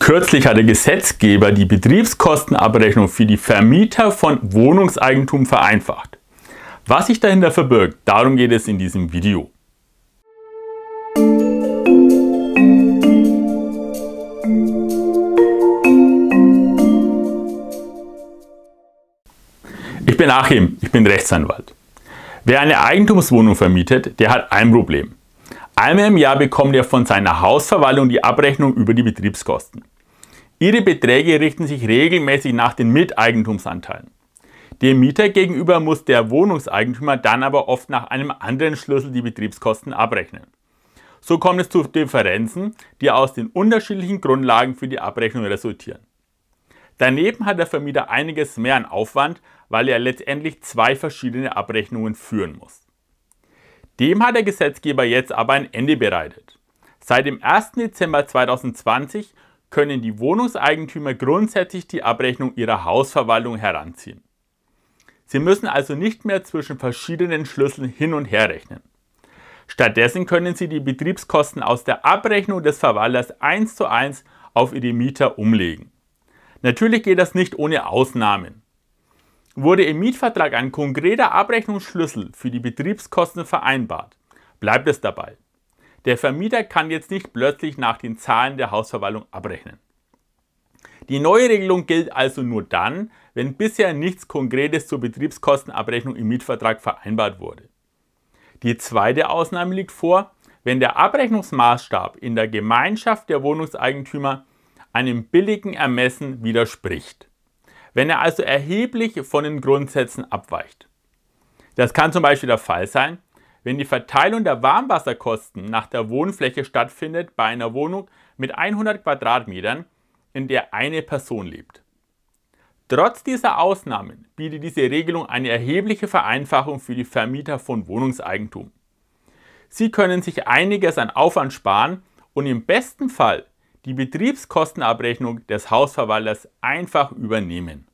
Kürzlich hat der Gesetzgeber die Betriebskostenabrechnung für die Vermieter von Wohnungseigentum vereinfacht. Was sich dahinter verbirgt, darum geht es in diesem Video. Ich bin Achim, ich bin Rechtsanwalt. Wer eine Eigentumswohnung vermietet, der hat ein Problem. Einmal im Jahr bekommt er von seiner Hausverwaltung die Abrechnung über die Betriebskosten. Ihre Beträge richten sich regelmäßig nach den Miteigentumsanteilen. Dem Mieter gegenüber muss der Wohnungseigentümer dann aber oft nach einem anderen Schlüssel die Betriebskosten abrechnen. So kommt es zu Differenzen, die aus den unterschiedlichen Grundlagen für die Abrechnung resultieren. Daneben hat der Vermieter einiges mehr an Aufwand, weil er letztendlich zwei verschiedene Abrechnungen führen muss. Dem hat der Gesetzgeber jetzt aber ein Ende bereitet. Seit dem 1. Dezember 2020 können die Wohnungseigentümer grundsätzlich die Abrechnung ihrer Hausverwaltung heranziehen. Sie müssen also nicht mehr zwischen verschiedenen Schlüsseln hin und her rechnen. Stattdessen können Sie die Betriebskosten aus der Abrechnung des Verwalters eins zu eins auf Ihre Mieter umlegen. Natürlich geht das nicht ohne Ausnahmen. Wurde im Mietvertrag ein konkreter Abrechnungsschlüssel für die Betriebskosten vereinbart, bleibt es dabei. Der Vermieter kann jetzt nicht plötzlich nach den Zahlen der Hausverwaltung abrechnen. Die neue Regelung gilt also nur dann, wenn bisher nichts Konkretes zur Betriebskostenabrechnung im Mietvertrag vereinbart wurde. Die zweite Ausnahme liegt vor, wenn der Abrechnungsmaßstab in der Gemeinschaft der Wohnungseigentümer einem billigen Ermessen widerspricht wenn er also erheblich von den Grundsätzen abweicht. Das kann zum Beispiel der Fall sein, wenn die Verteilung der Warmwasserkosten nach der Wohnfläche stattfindet bei einer Wohnung mit 100 Quadratmetern, in der eine Person lebt. Trotz dieser Ausnahmen bietet diese Regelung eine erhebliche Vereinfachung für die Vermieter von Wohnungseigentum. Sie können sich einiges an Aufwand sparen und im besten Fall die Betriebskostenabrechnung des Hausverwalters einfach übernehmen.